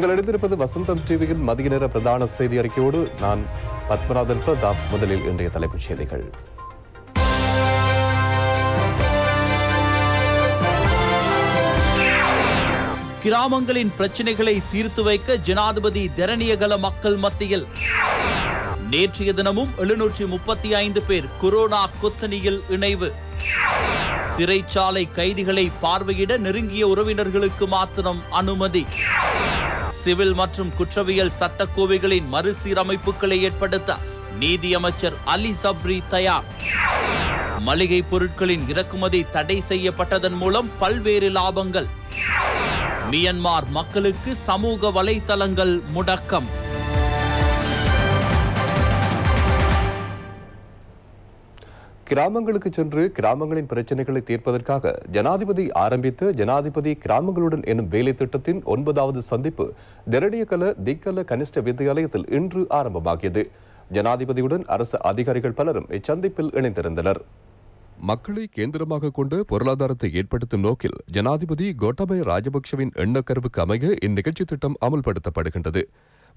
நீங்கள் எடுத்திருப்பது வசந்தம் டிவியின் மதிய நேர பிரதான செய்தி அறிக்கையோடு நான் பத்மநாதன் பிரதாப் முதலில் இன்றைய தலைப்புச் செய்திகள் கிராமங்களின் பிரச்சனைகளை தீர்த்து வைக்க ஜனாதிபதி தரணியகல மக்கள் மத்தியில் நேற்றைய தினமும் எழுநூற்றி முப்பத்தி ஐந்து பேர் கொரோனா கொத்தணியில் இணைவு சிறைச்சாலை கைதிகளை பார்வையிட நெருங்கிய உறவினர்களுக்கு மாத்திரம் அனுமதி சிவில் மற்றும் குற்றவியல் சட்டக்கோவைகளின் மறுசீரமைப்புகளை ஏற்படுத்த நீதியமைச்சர் அலி சப்ரி தயார் மளிகை பொருட்களின் இறக்குமதி தடை செய்யப்பட்டதன் மூலம் பல்வேறு லாபங்கள் மியன்மார் மக்களுக்கு சமூக வலைதளங்கள் முடக்கம் கிராமங்களுக்கு சென்று கிராமங்களின் பிரச்சனைகளை தீர்ப்பதற்காக ஜனாதிபதி ஆரம்பித்த ஜனாதிபதி கிராமங்களுடன் எனும் வேலை திட்டத்தின் ஒன்பதாவது சந்திப்பு திரடியகல திக்கல கனிஷ்ட வித்தியாலயத்தில் இன்று ஆரம்பமாகியது ஜனாதிபதியுடன் அரசு அதிகாரிகள் பலரும் இச்சந்திப்பில் இணைந்திருந்தனர் மக்களை கேந்திரமாக கொண்டு பொருளாதாரத்தை ஏற்படுத்தும் நோக்கில் ஜனாதிபதி கோட்டாபய ராஜபக்சவின் எண்ணக்கருவுக்கு அமைய இந்நிகழ்ச்சி திட்டம் அமல்படுத்தப்படுகின்றது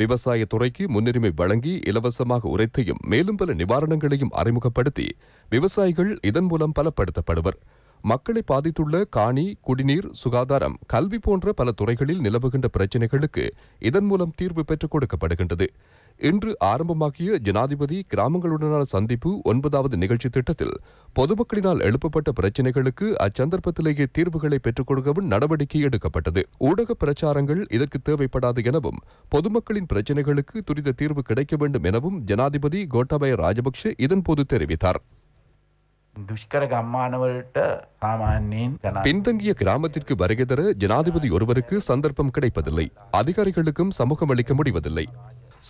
விவசாய துறைக்கு முன்னுரிமை வழங்கி இலவசமாக உரைத்தையும் மேலும் பல நிவாரணங்களையும் அறிமுகப்படுத்தி விவசாயிகள் இதன் மூலம் பலப்படுத்தப்படுவர் மக்களை பாதித்துள்ள காணி குடிநீர் சுகாதாரம் கல்வி போன்ற பல துறைகளில் நிலவுகின்ற பிரச்சினைகளுக்கு இதன் மூலம் தீர்வு பெற்றுக் கொடுக்கப்படுகின்றது இன்று ஆரம்பமாகிய ஜனாதிபதி கிராமங்களுடனான சந்திப்பு ஒன்பதாவது நிகழ்ச்சி திட்டத்தில் பொதுமக்களினால் எழுப்பப்பட்ட பிரச்சினைகளுக்கு அச்சந்தர்ப்பத்திலேயே தீர்வுகளை பெற்றுக் கொடுக்கவும் நடவடிக்கை எடுக்கப்பட்டது ஊடக பிரச்சாரங்கள் இதற்கு தேவைப்படாது எனவும் பொதுமக்களின் பிரச்சினைகளுக்கு துரித தீர்வு கிடைக்க வேண்டும் எனவும் ஜனாதிபதி கோட்டாபய ராஜபக்ஷ இதன்போது தெரிவித்தார் பின்தங்கிய கிராமத்திற்கு வருகை தர ஜனாதிபதி ஒருவருக்கு சந்தர்ப்பம் கிடைப்பதில்லை அதிகாரிகளுக்கும் சமூகம் அளிக்க முடிவதில்லை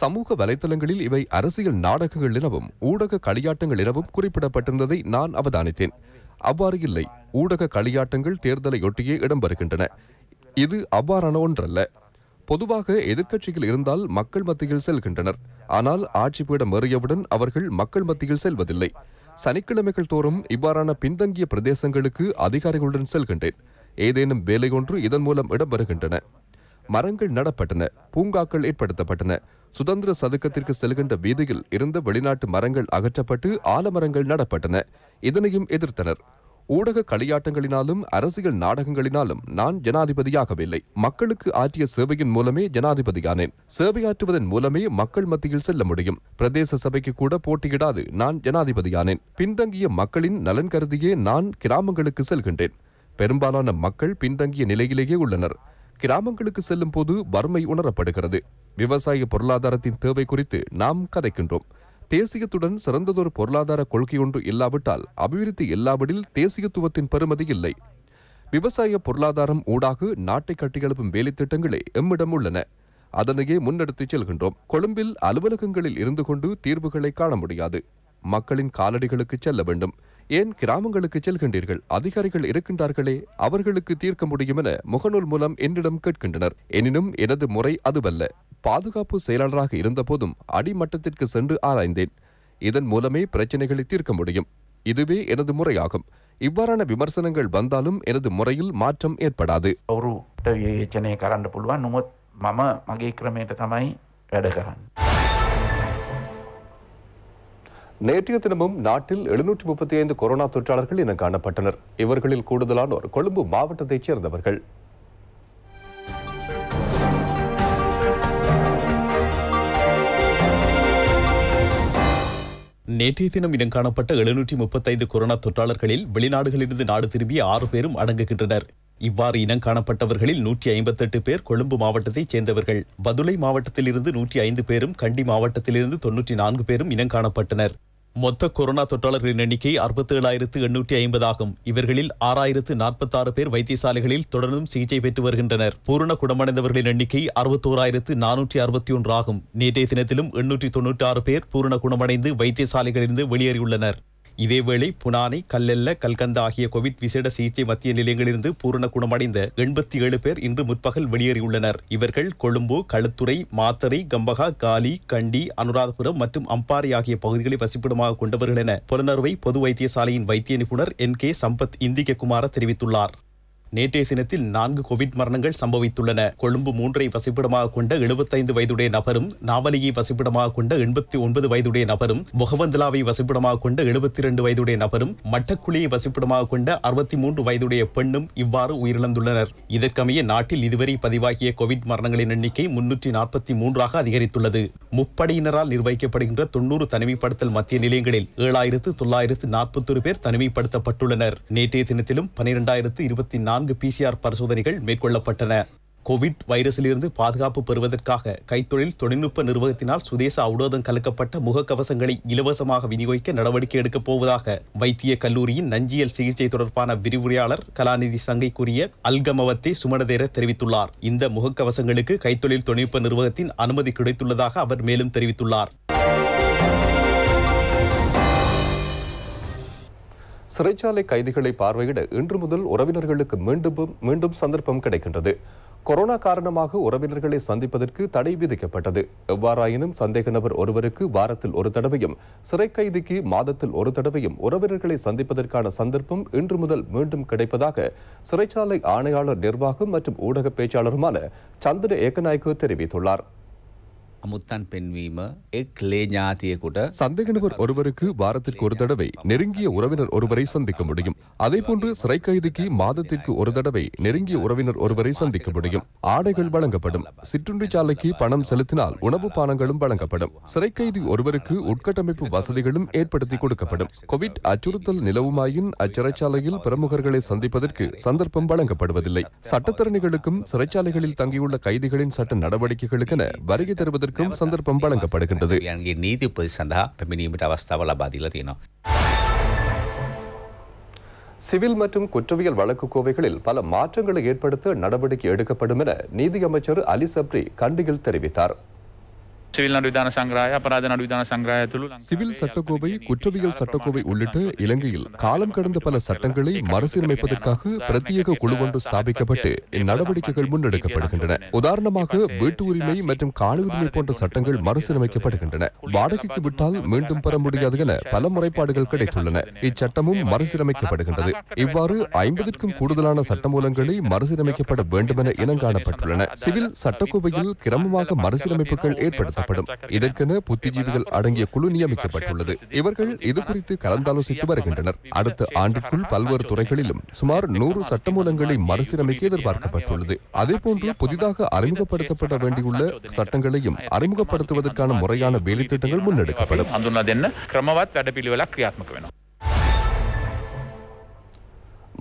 சமூக வலைதளங்களில் இவை அரசியல் நாடகங்கள் எனவும் ஊடக களியாட்டங்கள் எனவும் குறிப்பிடப்பட்டிருந்ததை நான் அவதானித்தேன் அவ்வாறு இல்லை ஊடக களியாட்டங்கள் தேர்தலையொட்டியே இடம்பெறுகின்றன இது அவ்வாறான ஒன்றல்ல பொதுவாக எதிர்க்கட்சிகள் இருந்தால் மக்கள் மத்தியில் செல்கின்றனர் ஆனால் ஆட்சி பீடம் ஏறியவுடன் அவர்கள் மக்கள் மத்தியில் செல்வதில்லை சனிக்கிழமைகள் தோறும் இவ்வாறான பின்தங்கிய பிரதேசங்களுக்கு அதிகாரிகளுடன் செல்கின்றேன் ஏதேனும் வேலை ஒன்று இதன் மூலம் இடம்பெறுகின்றன மரங்கள் நடப்பட்டன பூங்காக்கள் ஏற்படுத்தப்பட்டன சுதந்திர சதுக்கத்திற்கு செல்கின்ற வீதியில் இருந்த வெளிநாட்டு மரங்கள் அகற்றப்பட்டு ஆலமரங்கள் நடப்பட்டன இதனையும் எதிர்த்தனர் ஊடக களியாட்டங்களினாலும் அரசியல் நாடகங்களினாலும் நான் ஜனாதிபதியாகவில்லை மக்களுக்கு ஆற்றிய சேவையின் மூலமே ஜனாதிபதியானேன் சேவையாற்றுவதன் மூலமே மக்கள் மத்தியில் செல்ல முடியும் பிரதேச சபைக்கு கூட போட்டியிடாது நான் ஜனாதிபதியானேன் பின்தங்கிய மக்களின் நலன் கருதியே நான் கிராமங்களுக்கு செல்கின்றேன் பெரும்பாலான மக்கள் பின்தங்கிய நிலையிலேயே உள்ளனர் கிராமங்களுக்கு செல்லும் போது வறுமை உணரப்படுகிறது விவசாய பொருளாதாரத்தின் தேவை குறித்து நாம் கதைக்கின்றோம் தேசியத்துடன் சிறந்ததொரு பொருளாதார கொள்கை ஒன்று இல்லாவிட்டால் அபிவிருத்தி இல்லாவிடில் தேசியத்துவத்தின் பெருமதி இல்லை விவசாய பொருளாதாரம் ஊடாக நாட்டை கட்டியெழுப்பும் வேலை திட்டங்களே எம்மிடம் உள்ளன அதனையே முன்னெடுத்துச் செல்கின்றோம் கொழும்பில் அலுவலகங்களில் இருந்து கொண்டு தீர்வுகளை காண முடியாது மக்களின் காலடிகளுக்கு செல்ல வேண்டும் ஏன் கிராமங்களுக்கு செல்கின்றீர்கள் அதிகாரிகள் இருக்கின்றார்களே அவர்களுக்கு தீர்க்க முடியும் என முகநூல் மூலம் என்னிடம் கேட்கின்றனர் எனினும் எனது முறை அதுவல்ல பாதுகாப்பு செயலாளராக இருந்தபோதும் அடிமட்டத்திற்கு சென்று ஆராய்ந்தேன் இதன் மூலமே பிரச்சனைகளை தீர்க்க முடியும் இதுவே எனது முறையாகும் இவ்வாறான விமர்சனங்கள் வந்தாலும் எனது முறையில் மாற்றம் ஏற்படாது ஒரு மம மகே தமாய் நேற்றைய தினமும் நாட்டில் எழுநூற்றி முப்பத்தி ஐந்து கொரோனா தொற்றாளர்கள் என காணப்பட்டனர் இவர்களில் கூடுதலானோர் கொழும்பு மாவட்டத்தைச் சேர்ந்தவர்கள் நேற்றைய தினம் இடம் காணப்பட்ட எழுநூற்றி முப்பத்தைந்து கொரோனா தொற்றாளர்களில் வெளிநாடுகளிலிருந்து நாடு திரும்பிய ஆறு பேரும் அடங்குகின்றனர் இவ்வாறு இனம் காணப்பட்டவர்களில் நூற்றி ஐம்பத்தெட்டு பேர் கொழும்பு மாவட்டத்தைச் சேர்ந்தவர்கள் பதுளை மாவட்டத்திலிருந்து நூற்றி ஐந்து பேரும் கண்டி மாவட்டத்திலிருந்து தொன்னூற்றி நான்கு பேரும் இனம் காணப்பட்டனர் மொத்த கொரோனா தொற்றாளர்களின் எண்ணிக்கை அறுபத்தி ஏழாயிரத்து எண்ணூற்றி ஐம்பதாகும் இவர்களில் ஆறாயிரத்து நாற்பத்தாறு பேர் வைத்தியசாலைகளில் தொடர்ந்தும் சிகிச்சை பெற்று வருகின்றனர் பூரண குணமடைந்தவர்களின் எண்ணிக்கை அறுபத்தோராயிரத்து நானூற்றி அறுபத்தி ஒன்று ஆகும் நேற்றைய தினத்திலும் எண்ணூற்றி தொன்னூற்றி ஆறு பேர் பூரண குணமடைந்து வைத்தியசாலைகளிலிருந்து வெளியேறியுள்ளனர் இதேவேளை புனானை கல்லெல்ல கல்கந்த ஆகிய கோவிட் விசேட சிகிச்சை மத்திய நிலையங்களிலிருந்து பூரண குணமடைந்த எண்பத்தி ஏழு பேர் இன்று முற்பகல் வெளியேறியுள்ளனர் இவர்கள் கொழும்பு களுத்துறை மாத்தறை கம்பகா காலி கண்டி அனுராதபுரம் மற்றும் அம்பாறை ஆகிய பகுதிகளை வசிப்பிடமாக கொண்டவர்கள் என புலனறுவை பொது வைத்தியசாலையின் வைத்திய நிபுணர் என் கே சம்பத் இந்திக்குமார தெரிவித்துள்ளார் நேற்றைய தினத்தில் நான்கு கோவிட் மரணங்கள் சம்பவித்துள்ளன கொழும்பு மூன்றை வசிப்பிடமாக கொண்ட எழுபத்தைந்து வயதுடைய நபரும் நாவலியை வசிப்பிடமாக கொண்ட எண்பத்தி ஒன்பது வயதுடைய நபரும் முகவந்தலாவை வசிப்பிடமாக கொண்ட எழுபத்தி இரண்டு வயதுடைய நபரும் மட்டக்குழியை வசிப்பிடமாக கொண்ட அறுபத்தி மூன்று வயதுடைய பெண்ணும் இவ்வாறு உயிரிழந்துள்ளனர் இதற்கமைய நாட்டில் இதுவரை பதிவாகிய கோவிட் மரணங்களின் எண்ணிக்கை முன்னூற்றி நாற்பத்தி மூன்றாக அதிகரித்துள்ளது முப்படையினரால் நிர்வகிக்கப்படுகின்ற தொன்னூறு தனிமைப்படுத்தல் மத்திய நிலையங்களில் ஏழாயிரத்து தொள்ளாயிரத்து நாற்பத்தொரு பேர் தனிமைப்படுத்தப்பட்டுள்ளனர் நேற்றைய தினத்திலும் பனிரெண்டாயிரத்து இருபத்தி நான்கு நான்கு பிசிஆர் பரிசோதனைகள் மேற்கொள்ளப்பட்டன கோவிட் வைரஸிலிருந்து பாதுகாப்பு பெறுவதற்காக கைத்தொழில் தொழில்நுட்ப நிர்வாகத்தினால் சுதேச அவுடோதம் கலக்கப்பட்ட முகக்கவசங்களை இலவசமாக விநியோகிக்க நடவடிக்கை எடுக்கப் போவதாக வைத்திய கல்லூரியின் நஞ்சியல் சிகிச்சை தொடர்பான விரிவுரையாளர் கலாநிதி சங்கை கூறிய அல்கமவத்தை சுமனதேர தெரிவித்துள்ளார் இந்த முகக்கவசங்களுக்கு கைத்தொழில் தொழில்நுட்ப நிர்வாகத்தின் அனுமதி கிடைத்துள்ளதாக அவர் மேலும் தெரிவித்துள்ளார் சிறைச்சாலை கைதிகளை பார்வையிட இன்று முதல் உறவினர்களுக்கு மீண்டும் மீண்டும் சந்தர்ப்பம் கிடைக்கின்றது கொரோனா காரணமாக உறவினர்களை சந்திப்பதற்கு தடை விதிக்கப்பட்டது எவ்வாறாயினும் சந்தேக நபர் ஒருவருக்கு வாரத்தில் ஒரு தடவையும் சிறை கைதிக்கு மாதத்தில் ஒரு தடவையும் உறவினர்களை சந்திப்பதற்கான சந்தர்ப்பம் இன்று முதல் மீண்டும் கிடைப்பதாக சிறைச்சாலை ஆணையாளர் நிர்வாகம் மற்றும் ஊடக பேச்சாளருமான சந்திர ஏக்கநாயக்கு தெரிவித்துள்ளார் அமுத்தன் பெண்வீம சந்தேக ஒருவருக்கு வாரத்திற்கு ஒரு தடவை நெருங்கிய உறவினர் ஒருவரை சந்திக்க முடியும் அதே போன்று சிறை கைதிக்கு மாதத்திற்கு ஒரு தடவை நெருங்கிய உறவினர் ஒருவரை சந்திக்க முடியும் ஆடைகள் வழங்கப்படும் சிற்றுண்டி சாலைக்கு பணம் செலுத்தினால் உணவு பானங்களும் வழங்கப்படும் சிறை கைதி ஒருவருக்கு உட்கட்டமைப்பு வசதிகளும் ஏற்படுத்தி கொடுக்கப்படும் கோவிட் அச்சுறுத்தல் நிலவுமாயின் அச்சிறைச்சாலையில் பிரமுகர்களை சந்திப்பதற்கு சந்தர்ப்பம் வழங்கப்படுவதில்லை சட்டத்தரணிகளுக்கும் சிறைச்சாலைகளில் தங்கியுள்ள கைதிகளின் சட்ட நடவடிக்கைகளுக்கென வருகை தருவதற்கு செய்வதற்கும் சந்தர்ப்பம் வழங்கப்படுகின்றது சிவில் மற்றும் குற்றவியல் வழக்கு கோவைகளில் பல மாற்றங்களை ஏற்படுத்த நடவடிக்கை எடுக்கப்படும் என நீதியமைச்சர் அலி சப்ரி கண்டியில் தெரிவித்தார் சிவில் சட்டக்கோவை குற்றவியல் சட்டக்கோவை உள்ளிட்ட இலங்கையில் காலம் கடந்த பல சட்டங்களை மறுசீரமைப்பதற்காக பிரத்யேக குழு ஒன்று ஸ்தாபிக்கப்பட்டு இந்நடவடிக்கைகள் முன்னெடுக்கப்படுகின்றன உதாரணமாக வீட்டு உரிமை மற்றும் காணி போன்ற சட்டங்கள் மறுசீரமைக்கப்படுகின்றன வாடகைக்கு விட்டால் மீண்டும் பெற முடியாது என பல முறைப்பாடுகள் கிடைத்துள்ளன இச்சட்டமும் மறுசீரமைக்கப்படுகின்றது இவ்வாறு ஐம்பதிற்கும் கூடுதலான சட்ட சட்டமூலங்களை மறுசீரமைக்கப்பட வேண்டுமென இனங்காணப்பட்டுள்ளன சிவில் சட்டக்கோவையில் கிரமமாக மறுசீரமைப்புகள் ஏற்படுத்த நடத்தப்படும் இதற்கென புத்திஜீவிகள் அடங்கிய குழு நியமிக்கப்பட்டுள்ளது இவர்கள் இது குறித்து கலந்தாலோசித்து வருகின்றனர் அடுத்த ஆண்டுக்குள் பல்வேறு துறைகளிலும் சுமார் நூறு சட்டமூலங்களை மறுசீரமைக்க எதிர்பார்க்கப்பட்டுள்ளது அதேபோன்று புதிதாக அறிமுகப்படுத்தப்பட வேண்டியுள்ள சட்டங்களையும் அறிமுகப்படுத்துவதற்கான முறையான வேலைத்திட்டங்கள் முன்னெடுக்கப்படும் கிரியாத்மக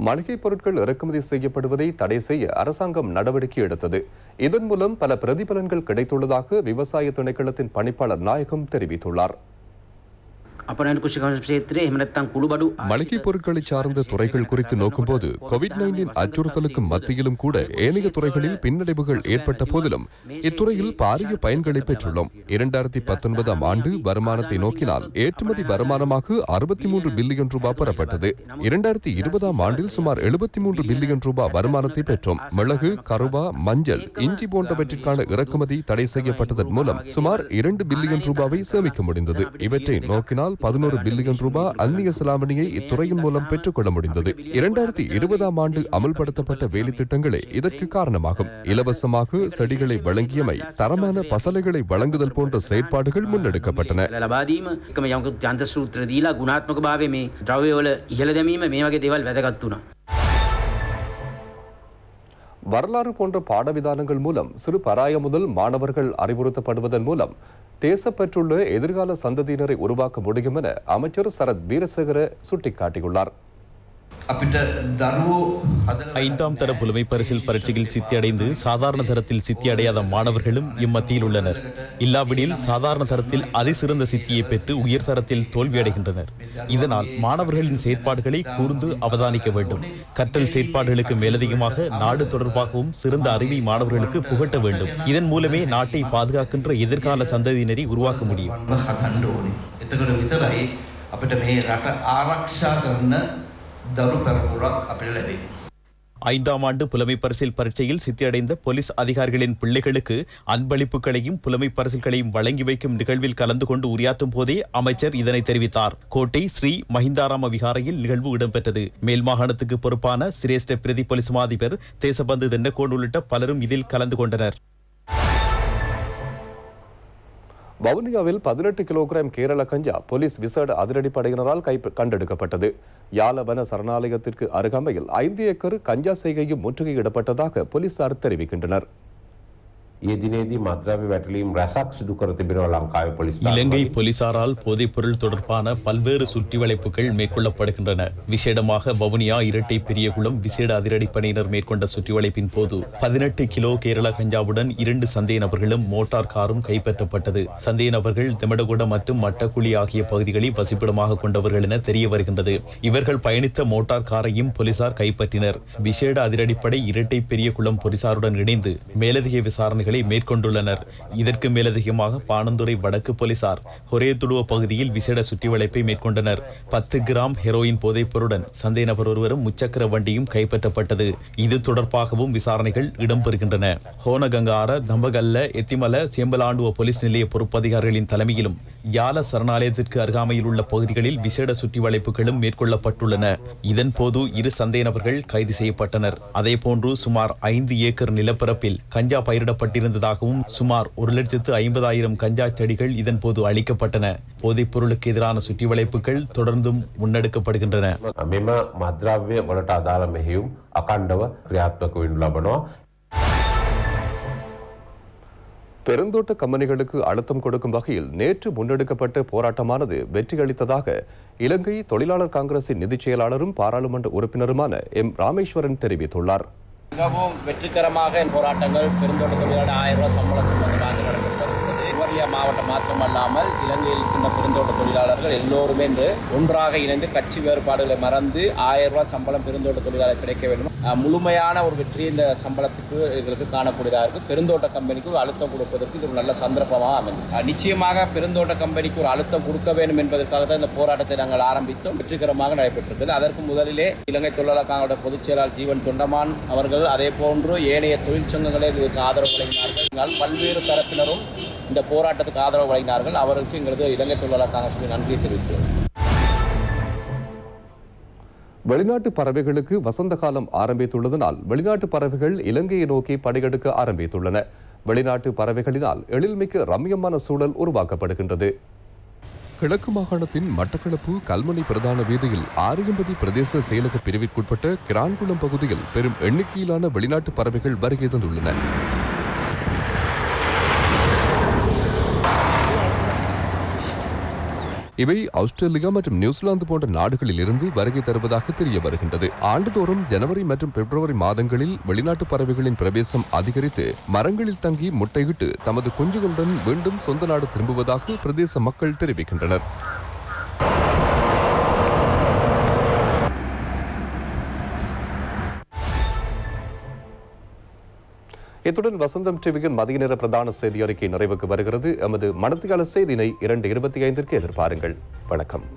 மளிகை பொருட்கள் இறக்குமதி செய்யப்படுவதை தடை செய்ய அரசாங்கம் நடவடிக்கை எடுத்தது இதன் மூலம் பல பிரதிபலன்கள் கிடைத்துள்ளதாக விவசாய துணைக்களத்தின் பணிப்பாளர் நாயகம் தெரிவித்துள்ளார் மளிகை பொருட்களை சார்ந்த துறைகள் குறித்து நோக்கும்போது கோவிட் நைன்டீன் அச்சுறுத்தலுக்கு மத்தியிலும் கூட ஏனைய துறைகளில் பின்னடைவுகள் ஏற்பட்ட போதிலும் இத்துறையில் பாரிய பயன்களை பெற்றுள்ளோம் இரண்டாயிரத்தி பத்தொன்பதாம் ஆண்டு வருமானத்தை நோக்கினால் ஏற்றுமதி வருமானமாக அறுபத்தி மூன்று பில்லியன் ரூபாய் பெறப்பட்டது இரண்டாயிரத்தி இருபதாம் ஆண்டில் சுமார் எழுபத்தி மூன்று பில்லியன் ரூபாய் வருமானத்தை பெற்றோம் மிளகு கருவா மஞ்சள் இஞ்சி போன்றவற்றிற்கான இறக்குமதி தடை செய்யப்பட்டதன் மூலம் சுமார் இரண்டு பில்லியன் ரூபாவை சேமிக்க முடிந்தது இவற்றை நோக்கினால் பதினோரு பில்லியன் ரூபாய் அந்நிய செலாவணியை இத்துறையின் மூலம் பெற்றுக்கொள்ள முடிந்தது இரண்டாயிரத்தி இருபதாம் ஆண்டு அமல்படுத்தப்பட்ட வேலை திட்டங்களே இதற்கு காரணமாகும் இலவசமாக செடிகளை வழங்கியமை தரமான பசலைகளை வழங்குதல் போன்ற செயற்பாடுகள் முன்னெடுக்கப்பட்டன ಗುಣಾತ್ಮಕ ಭಾವೆ ಮೇ ದ್ರವ್ಯವಲ ಇಹಲದಮೀಮ ಮೇ வரலாறு போன்ற பாடவிதானங்கள் மூலம் சிறு பராய முதல் மாணவர்கள் அறிவுறுத்தப்படுவதன் மூலம் தேசப்பற்றுள்ள எதிர்கால சந்ததியினரை உருவாக்க முடியும் என அமைச்சர் சரத் வீரசேகர சுட்டிக்காட்டியுள்ளார் ஐந்தாம் தர புலமை பரிசில் பரீட்சையில் சித்தியடைந்து சாதாரண தரத்தில் சித்தி அடையாத மாணவர்களும் இம்மத்தியில் உள்ளனர் இல்லாவிடில் சாதாரண தரத்தில் அதிசிறந்த சித்தியை பெற்று உயர் தரத்தில் தோல்வியடைகின்றனர் இதனால் மாணவர்களின் செயற்பாடுகளை கூர்ந்து அவதானிக்க வேண்டும் கற்றல் செயற்பாடுகளுக்கு மேலதிகமாக நாடு தொடர்பாகவும் சிறந்த அறிவை மாணவர்களுக்கு புகட்ட வேண்டும் இதன் மூலமே நாட்டை பாதுகாக்கின்ற எதிர்கால சந்ததியினரை உருவாக்க முடியும் අපිට මේ රට ආරක්ෂා කරන්න தருபெரங்குளம் பிள்ளை ஐந்தாம் ஆண்டு புலமை பரிசில் பரீட்சையில் சித்தியடைந்த போலீஸ் அதிகாரிகளின் பிள்ளைகளுக்கு அன்பளிப்புகளையும் புலமை பரிசுகளையும் வழங்கி வைக்கும் நிகழ்வில் கலந்து கொண்டு உரையாற்றும் போதே அமைச்சர் இதனை தெரிவித்தார் கோட்டை ஸ்ரீ மஹிந்தாராம விகாரையில் நிகழ்வு இடம்பெற்றது மேல் மாகாணத்துக்கு பொறுப்பான சிரேஷ்ட பிரதி போலீஸ் மாதிபர் தேசபந்து தென்னக்கோன் உள்ளிட்ட பலரும் இதில் கலந்து கொண்டனர் வவுனியாவில் பதினெட்டு கிலோகிராம் கேரள கஞ்சா போலீஸ் விசேட அதிரடி படையினரால் கை கண்டெடுக்கப்பட்டது யாழவன சரணாலயத்திற்கு அருகாமையில் ஐந்து ஏக்கர் கஞ்சா செய்கையும் முற்றுகையிடப்பட்டதாக போலீசார் தெரிவிக்கின்றனர் ஏதினேதி இலங்கை போலீசாரால் போதைப் பொருள் தொடர்பான பல்வேறு சுற்றி வளைப்புகள் மேற்கொள்ளப்படுகின்றன விசேடமாக வவுனியா இரட்டை பெரியகுளம் விசேட அதிரடிப்படையினர் மேற்கொண்ட சுற்றி வளைப்பின் போது பதினெட்டு கிலோ கேரள கஞ்சாவுடன் இரண்டு சந்தேக நபர்களும் மோட்டார் காரும் கைப்பற்றப்பட்டது சந்தேக நபர்கள் திமடகுட மற்றும் மட்டக்குழி ஆகிய பகுதிகளில் வசிப்பிடமாக கொண்டவர்கள் என தெரிய வருகின்றது இவர்கள் பயணித்த மோட்டார் காரையும் போலீசார் கைப்பற்றினர் விசேட அதிரடிப்படை இரட்டை பெரியகுளம் போலீசாருடன் இணைந்து மேலதிக விசாரணை நடவடிக்கைகளை மேற்கொண்டுள்ளனர் இதற்கு மேலதிகமாக பானந்துறை வடக்கு போலீசார் ஹொரேதுடுவ பகுதியில் விசேட சுற்றிவளைப்பை மேற்கொண்டனர் பத்து கிராம் ஹெரோயின் போதைப்பொருடன் சந்தை நபர் ஒருவரும் முச்சக்கர வண்டியும் கைப்பற்றப்பட்டது இது தொடர்பாகவும் விசாரணைகள் இடம்பெறுகின்றன ஹோனகங்கார தம்பகல்ல எத்திமல சேம்பலாண்டுவ போலீஸ் நிலைய பொறுப்பதிகாரிகளின் தலைமையிலும் யால சரணாலயத்திற்கு அருகாமையில் உள்ள பகுதிகளில் விசேட சுற்றி வளைப்புகளும் மேற்கொள்ளப்பட்டுள்ளன இதன் போது இரு சந்தேக நபர்கள் கைது செய்யப்பட்டனர் போன்று சுமார் ஐந்து ஏக்கர் நிலப்பரப்பில் கஞ்சா பயிரிடப்பட்டிருந்ததாகவும் சுமார் ஒரு லட்சத்து ஐம்பதாயிரம் கஞ்சா செடிகள் இதன் போது அளிக்கப்பட்டன போதைப் பொருளுக்கு எதிரான சுற்றி வளைப்புகள் தொடர்ந்தும் முன்னெடுக்கப்படுகின்றன அகண்டவ கிரியாத்மக பெருந்தோட்ட கம்பெனிகளுக்கு அழுத்தம் கொடுக்கும் வகையில் நேற்று முன்னெடுக்கப்பட்ட போராட்டமானது வெற்றியளித்ததாக இலங்கை தொழிலாளர் காங்கிரசின் நிதிச் செயலாளரும் பாராளுமன்ற உறுப்பினருமான எம் ராமேஸ்வரன் தெரிவித்துள்ளார் மிகவும் வெற்றிகரமாக போராட்டங்கள் பெருந்தோட்ட தொழிலாளர் ஆயிரம் ரூபாய் சம்பளம் மாவட்டம் மாத்திரமல்லாமல் இலங்கையில் இருக்கின்ற பெருந்தோட்ட தொழிலாளர்கள் எல்லோருமே என்று ஒன்றாக இணைந்து கட்சி வேறுபாடுகளை மறந்து ஆயிரம் ரூபாய் சம்பளம் பெருந்தோட்ட தொழிலாளர் கிடைக்க வேண்டும் முழுமையான ஒரு வெற்றி இந்த சம்பளத்துக்கு எங்களுக்கு காணக்கூடியதாக இருக்கும் பெருந்தோட்ட கம்பெனிக்கு ஒரு அழுத்தம் கொடுப்பதற்கு இது ஒரு நல்ல சந்தர்ப்பமாக அமைந்தது நிச்சயமாக பெருந்தோட்ட கம்பெனிக்கு ஒரு அழுத்தம் கொடுக்க வேண்டும் என்பதற்காக தான் இந்த போராட்டத்தை நாங்கள் ஆரம்பித்தோம் வெற்றிகரமாக நடைபெற்றிருக்கிறது அதற்கு முதலிலே இலங்கை தொழிலாளர் பொதுச் செயலாளர் ஜீவன் தொண்டமான் அவர்கள் அதே போன்று ஏனைய தொழிற்சங்கங்களே இதற்கு ஆதரவு வழங்கினார்கள் பல்வேறு தரப்பினரும் இந்த போராட்டத்துக்கு ஆதரவு வழங்கினார்கள் அவருக்கு எங்களது இலங்கை தொழிலாளர் காங்கிரஸ் நன்றியை தெரிவிக்கிறோம் வெளிநாட்டு பறவைகளுக்கு வசந்த காலம் ஆரம்பித்துள்ளதனால் வெளிநாட்டு பறவைகள் இலங்கையை நோக்கி படையெடுக்க ஆரம்பித்துள்ளன வெளிநாட்டு பறவைகளினால் எழில்மிக்க ரம்யமான சூழல் உருவாக்கப்படுகின்றது கிழக்கு மாகாணத்தின் மட்டக்களப்பு கல்முனை பிரதான வீதியில் ஆரியம்பதி பிரதேச செயலக பிரிவிற்குட்பட்ட கிரான்குளம் பகுதியில் பெரும் எண்ணிக்கையிலான வெளிநாட்டு பறவைகள் வருகை தந்துள்ளன இவை ஆஸ்திரேலியா மற்றும் நியூசிலாந்து போன்ற நாடுகளில் இருந்து வருகை தருவதாக தெரிய வருகின்றது ஆண்டுதோறும் ஜனவரி மற்றும் பிப்ரவரி மாதங்களில் வெளிநாட்டு பறவைகளின் பிரவேசம் அதிகரித்து மரங்களில் தங்கி முட்டையிட்டு தமது குஞ்சுகளுடன் மீண்டும் சொந்த நாடு திரும்புவதாக பிரதேச மக்கள் தெரிவிக்கின்றனர் இத்துடன் வசந்தம் டிவியின் மதிய நேர பிரதான செய்தி அறிக்கை நிறைவுக்கு வருகிறது எமது மனத்தியால செய்தினை இரண்டு இருபத்தி ஐந்திற்கு எதிர்பாருங்கள் வணக்கம்